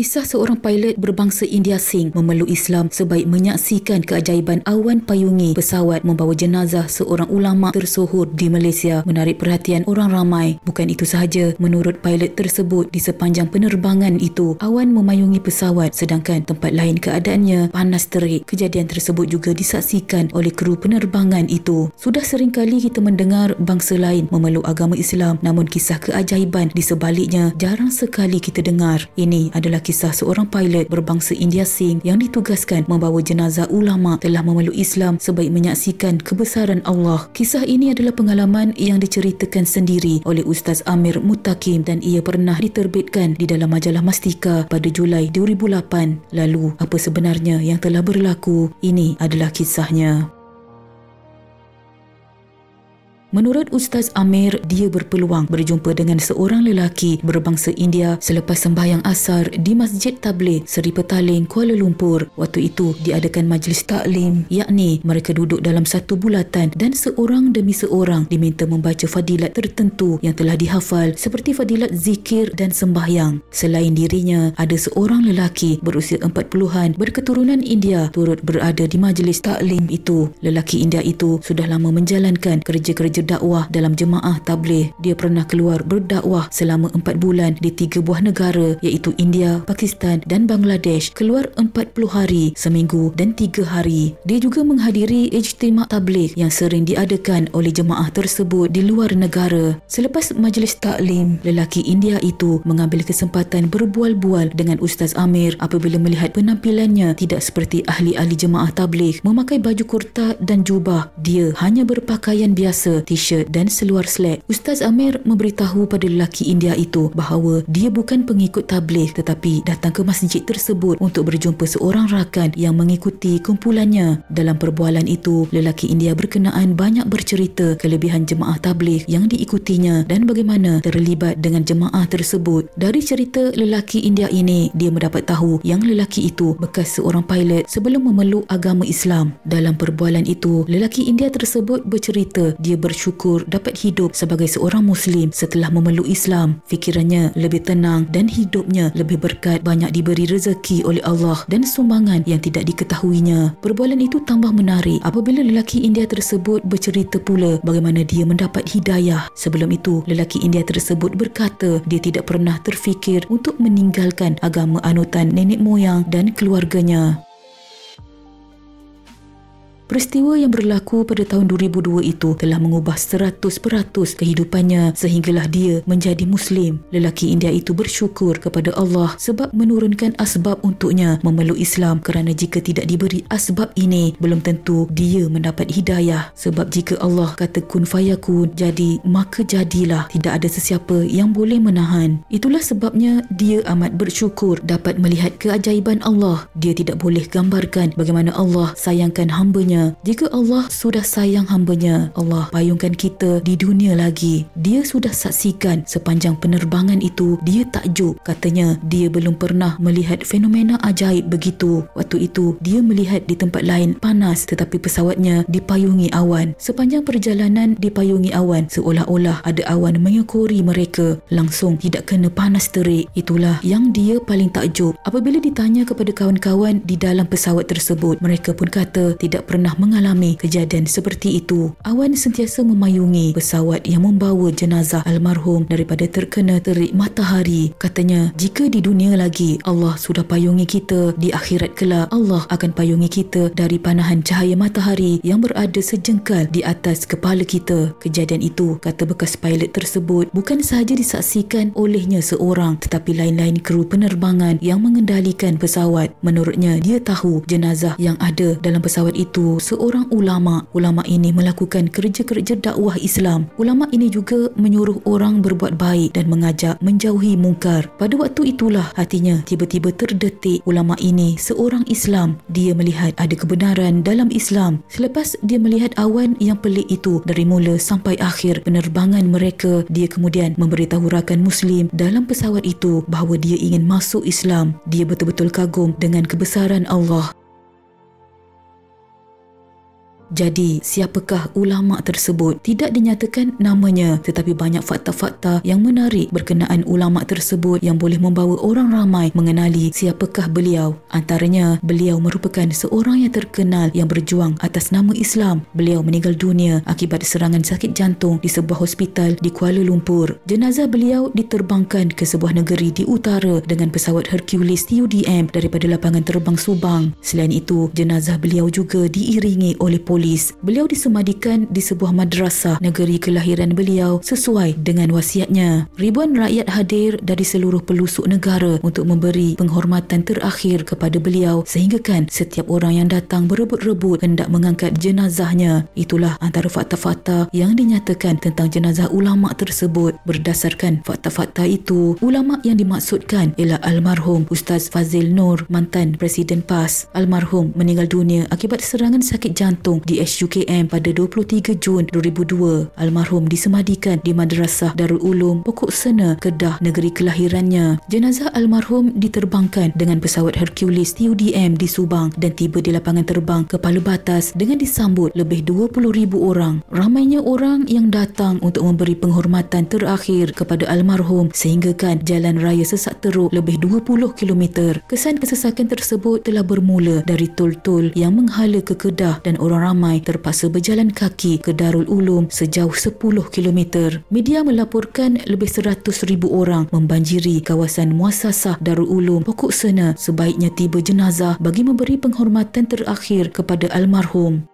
Kisah seorang pilot berbangsa India Singh memeluk Islam sebaik menyaksikan keajaiban awan payungi pesawat membawa jenazah seorang ulama tersohor di Malaysia menarik perhatian orang ramai. Bukan itu sahaja, menurut pilot tersebut di sepanjang penerbangan itu, awan memayungi pesawat sedangkan tempat lain keadaannya panas terik. Kejadian tersebut juga disaksikan oleh kru penerbangan itu. Sudah sering kali kita mendengar bangsa lain memeluk agama Islam namun kisah keajaiban di sebaliknya jarang sekali kita dengar. Ini adalah kisah seorang pilot berbangsa India Singh yang ditugaskan membawa jenazah ulama telah memeluk Islam sebaik menyaksikan kebesaran Allah. Kisah ini adalah pengalaman yang diceritakan sendiri oleh Ustaz Amir Mutakim dan ia pernah diterbitkan di dalam majalah Mastika pada Julai 2008. Lalu, apa sebenarnya yang telah berlaku? Ini adalah kisahnya. Menurut Ustaz Amir, dia berpeluang berjumpa dengan seorang lelaki berbangsa India selepas sembahyang asar di Masjid Tabligh Seri Petaling, Kuala Lumpur. Waktu itu, diadakan majlis taklim, yakni mereka duduk dalam satu bulatan dan seorang demi seorang diminta membaca fadilat tertentu yang telah dihafal seperti fadilat zikir dan sembahyang. Selain dirinya, ada seorang lelaki berusia empat puluhan berketurunan India turut berada di majlis taklim itu. Lelaki India itu sudah lama menjalankan kerja-kerja manager dakwah dalam jemaah tabligh. Dia pernah keluar berdakwah selama 4 bulan di tiga buah negara iaitu India, Pakistan dan Bangladesh keluar 40 hari seminggu dan 3 hari. Dia juga menghadiri ijtima tabligh yang sering diadakan oleh jemaah tersebut di luar negara. Selepas majlis taklim, lelaki India itu mengambil kesempatan berbual-bual dengan Ustaz Amir apabila melihat penampilannya tidak seperti ahli-ahli jemaah tabligh memakai baju kurta dan jubah. Dia hanya berpakaian biasa t-shirt dan seluar slack. Ustaz Amir memberitahu pada lelaki India itu bahawa dia bukan pengikut tabligh tetapi datang ke masjid tersebut untuk berjumpa seorang rakan yang mengikuti kumpulannya. Dalam perbualan itu, lelaki India berkenaan banyak bercerita kelebihan jemaah tabligh yang diikutinya dan bagaimana terlibat dengan jemaah tersebut. Dari cerita lelaki India ini, dia mendapat tahu yang lelaki itu bekas seorang pilot sebelum memeluk agama Islam. Dalam perbualan itu, lelaki India tersebut bercerita dia ber bersyukur dapat hidup sebagai seorang Muslim setelah memeluk Islam. Fikirannya lebih tenang dan hidupnya lebih berkat banyak diberi rezeki oleh Allah dan sumbangan yang tidak diketahuinya. Perbualan itu tambah menarik apabila lelaki India tersebut bercerita pula bagaimana dia mendapat hidayah. Sebelum itu, lelaki India tersebut berkata dia tidak pernah terfikir untuk meninggalkan agama anutan nenek moyang dan keluarganya. Peristiwa yang berlaku pada tahun 2002 itu telah mengubah 100% kehidupannya sehinggalah dia menjadi Muslim. Lelaki India itu bersyukur kepada Allah sebab menurunkan asbab untuknya memeluk Islam kerana jika tidak diberi asbab ini, belum tentu dia mendapat hidayah. Sebab jika Allah kata kun fayakun, jadi maka jadilah. Tidak ada sesiapa yang boleh menahan. Itulah sebabnya dia amat bersyukur dapat melihat keajaiban Allah. Dia tidak boleh gambarkan bagaimana Allah sayangkan hambanya jika Allah sudah sayang hambanya, Allah payungkan kita di dunia lagi. Dia sudah saksikan sepanjang penerbangan itu, dia takjub. Katanya, dia belum pernah melihat fenomena ajaib begitu. Waktu itu, dia melihat di tempat lain panas tetapi pesawatnya dipayungi awan. Sepanjang perjalanan dipayungi awan, seolah-olah ada awan mengekori mereka. Langsung tidak kena panas terik. Itulah yang dia paling takjub. Apabila ditanya kepada kawan-kawan di dalam pesawat tersebut, mereka pun kata tidak pernah pernah mengalami kejadian seperti itu. Awan sentiasa memayungi pesawat yang membawa jenazah almarhum daripada terkena terik matahari. Katanya, jika di dunia lagi Allah sudah payungi kita, di akhirat kelak Allah akan payungi kita dari panahan cahaya matahari yang berada sejengkal di atas kepala kita. Kejadian itu, kata bekas pilot tersebut, bukan sahaja disaksikan olehnya seorang tetapi lain-lain kru penerbangan yang mengendalikan pesawat. Menurutnya, dia tahu jenazah yang ada dalam pesawat itu seorang ulama. Ulama ini melakukan kerja-kerja dakwah Islam. Ulama ini juga menyuruh orang berbuat baik dan mengajak menjauhi mungkar. Pada waktu itulah hatinya tiba-tiba terdetik ulama ini seorang Islam. Dia melihat ada kebenaran dalam Islam. Selepas dia melihat awan yang pelik itu dari mula sampai akhir penerbangan mereka, dia kemudian memberitahu rakan Muslim dalam pesawat itu bahawa dia ingin masuk Islam. Dia betul-betul kagum dengan kebesaran Allah. Jadi, siapakah ulama tersebut? Tidak dinyatakan namanya, tetapi banyak fakta-fakta yang menarik berkenaan ulama tersebut yang boleh membawa orang ramai mengenali siapakah beliau. Antaranya, beliau merupakan seorang yang terkenal yang berjuang atas nama Islam. Beliau meninggal dunia akibat serangan sakit jantung di sebuah hospital di Kuala Lumpur. Jenazah beliau diterbangkan ke sebuah negeri di utara dengan pesawat Hercules TUDM daripada lapangan terbang Subang. Selain itu, jenazah beliau juga diiringi oleh polis polis. Beliau disemadikan di sebuah madrasah negeri kelahiran beliau sesuai dengan wasiatnya. Ribuan rakyat hadir dari seluruh pelusuk negara untuk memberi penghormatan terakhir kepada beliau sehinggakan setiap orang yang datang berebut-rebut hendak mengangkat jenazahnya. Itulah antara fakta-fakta yang dinyatakan tentang jenazah ulama tersebut. Berdasarkan fakta-fakta itu, ulama yang dimaksudkan ialah almarhum Ustaz Fazil Nur, mantan Presiden PAS. Almarhum meninggal dunia akibat serangan sakit jantung di SUKM pada 23 Jun 2002. Almarhum disemadikan di Madrasah Darul Ulum Pokok Sena, Kedah, negeri kelahirannya. Jenazah almarhum diterbangkan dengan pesawat Hercules TUDM di Subang dan tiba di lapangan terbang Kepala Batas dengan disambut lebih 20,000 orang. Ramainya orang yang datang untuk memberi penghormatan terakhir kepada almarhum sehinggakan jalan raya sesak teruk lebih 20 km. Kesan kesesakan tersebut telah bermula dari tol-tol yang menghala ke Kedah dan orang ramai ramai terpaksa berjalan kaki ke Darul Ulum sejauh 10 km. Media melaporkan lebih ribu orang membanjiri kawasan muasasah Darul Ulum Pokok Sena sebaiknya tiba jenazah bagi memberi penghormatan terakhir kepada almarhum.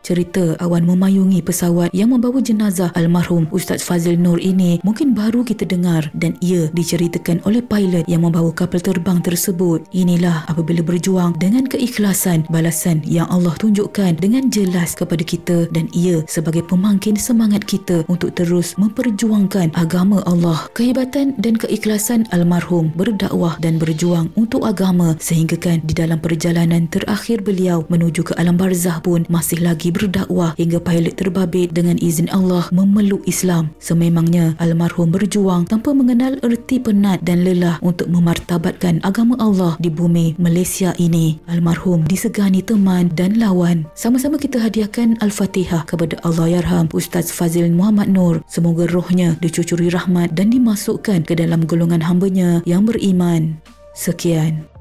Cerita awan memayungi pesawat yang membawa jenazah almarhum Ustaz Fazil Nur ini mungkin baru kita dengar dan ia diceritakan oleh pilot yang membawa kapal terbang tersebut. Inilah apabila berjuang dengan keikhlasan balasan yang Allah tunjukkan dengan jelas kepada kita dan ia sebagai pemangkin semangat kita untuk terus memperjuangkan agama Allah. Kehebatan dan keikhlasan almarhum berdakwah dan berjuang untuk agama sehinggakan di dalam perjalanan terakhir beliau menuju ke alam barzah pun masih lagi berdakwah hingga pilot terbabit dengan izin Allah memeluk Islam. Sememangnya, almarhum berjuang tanpa mengenal erti penat dan lelah untuk memartabatkan agama Allah di bumi Malaysia ini. Almarhum disegani teman dan lawan. Sama-sama kita hadiahkan Al-Fatihah kepada Allah Yarham Ustaz Fazil Muhammad Nur. Semoga rohnya dicucuri rahmat dan dimasukkan ke dalam golongan hambanya yang beriman. Sekian.